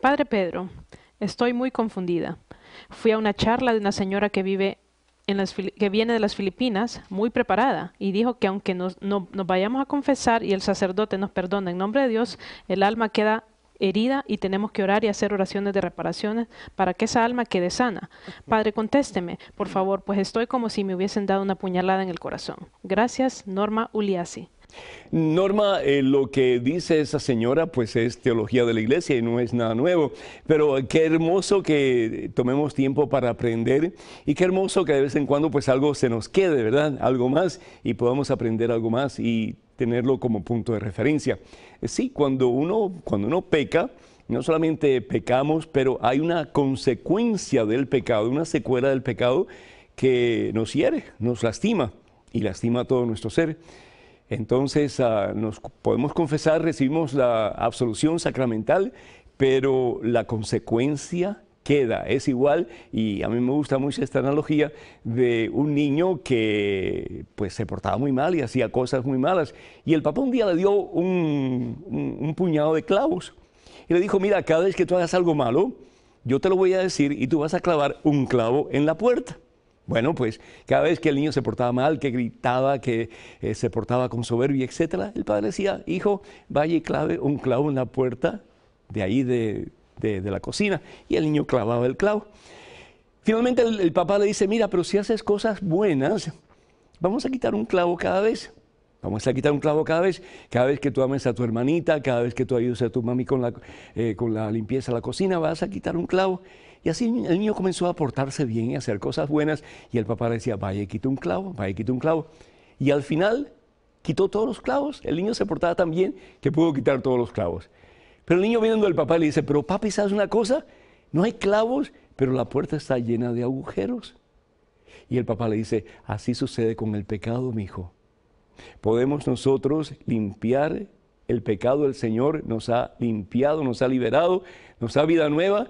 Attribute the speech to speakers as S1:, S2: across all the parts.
S1: Padre Pedro, estoy muy confundida. Fui a una charla de una señora que vive las, que viene de las Filipinas muy preparada y dijo que aunque nos, no, nos vayamos a confesar y el sacerdote nos perdona en nombre de Dios, el alma queda herida y tenemos que orar y hacer oraciones de reparaciones para que esa alma quede sana. Padre, contésteme, por favor, pues estoy como si me hubiesen dado una puñalada en el corazón. Gracias, Norma Uliasi.
S2: Norma, eh, lo que dice esa señora pues es teología de la iglesia y no es nada nuevo, pero eh, qué hermoso que tomemos tiempo para aprender y qué hermoso que de vez en cuando pues algo se nos quede, ¿verdad? Algo más y podamos aprender algo más y tenerlo como punto de referencia. Eh, sí, cuando uno, cuando uno peca, no solamente pecamos, pero hay una consecuencia del pecado, una secuela del pecado que nos hiere, nos lastima y lastima a todo nuestro ser entonces ah, nos podemos confesar, recibimos la absolución sacramental, pero la consecuencia queda, es igual, y a mí me gusta mucho esta analogía de un niño que pues se portaba muy mal y hacía cosas muy malas, y el papá un día le dio un, un puñado de clavos y le dijo, mira, cada vez que tú hagas algo malo, yo te lo voy a decir y tú vas a clavar un clavo en la puerta. Bueno, pues cada vez que el niño se portaba mal, que gritaba, que eh, se portaba con soberbia, etc., el padre decía, hijo, vaya y clave un clavo en la puerta de ahí de, la cocina. Y el niño clavaba el clavo. Finalmente el, papá le dice, mira, pero si haces cosas buenas, vamos a quitar un clavo cada vez. Vamos a quitar un clavo cada vez, cada vez que tú ames a tu hermanita, cada vez que tú ayudes a tu mami con la, eh, con la limpieza de la cocina, vas a quitar un clavo. Y así el niño comenzó a portarse bien y a hacer cosas buenas. Y el papá decía, vaya, quita un clavo, vaya, quita un clavo. Y al final quitó todos los clavos. El niño se portaba tan bien que pudo quitar todos los clavos. Pero el niño viendo al papá le dice, pero papi, ¿sabes una cosa? No hay clavos, pero la puerta está llena de agujeros. Y el papá le dice, así sucede con el pecado, mi hijo. Podemos nosotros limpiar el pecado, el Señor nos ha limpiado, nos ha liberado, nos da vida nueva,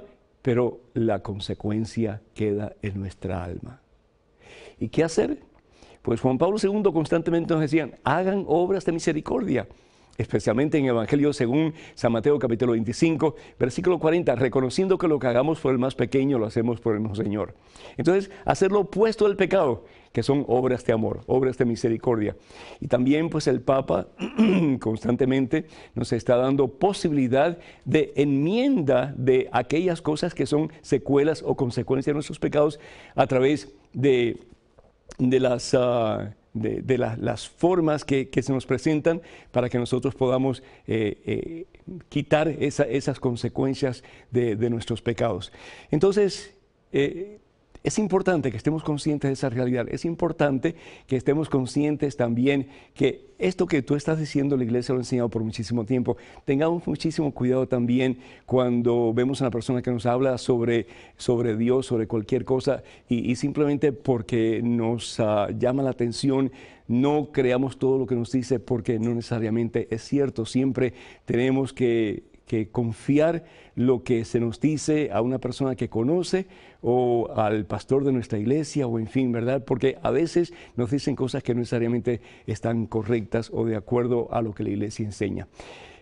S2: pero la consecuencia queda en nuestra alma. ¿Y qué hacer? Pues Juan Pablo II constantemente nos decían, hagan obras de misericordia, especialmente en el Evangelio según San Mateo capítulo 25, versículo 40, reconociendo que lo que hagamos por el más pequeño lo hacemos por el mismo Señor. Entonces, hacer lo opuesto del pecado, que son obras de amor, obras de misericordia. Y también pues el Papa constantemente nos está dando posibilidad de enmienda de aquellas cosas que son secuelas o consecuencias de nuestros pecados a través de, de las... Ah, de, las formas que, se nos presentan para que nosotros podamos eh, eh, quitar esas consecuencias de, nuestros pecados. Entonces, eh, es importante que estemos conscientes de esa realidad. Es importante que estemos conscientes también que esto que tú estás diciendo, la iglesia lo ha enseñado por muchísimo tiempo. Tengamos muchísimo cuidado también cuando vemos a una persona que nos habla sobre, sobre Dios, sobre cualquier cosa, y, simplemente porque nos ah, llama la atención, no creamos todo lo que nos dice porque no necesariamente es cierto. Siempre tenemos que que confiar lo que se nos dice a una persona que conoce o al pastor de nuestra iglesia o en fin, ¿verdad? Porque a veces nos dicen cosas que no necesariamente están correctas o de acuerdo a lo que la iglesia enseña.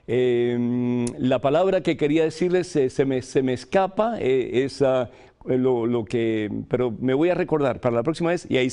S2: Em, la palabra que quería decirles se, me, se, me, escapa, eh, es eh, lo, que, pero me voy a recordar para la próxima vez y ahí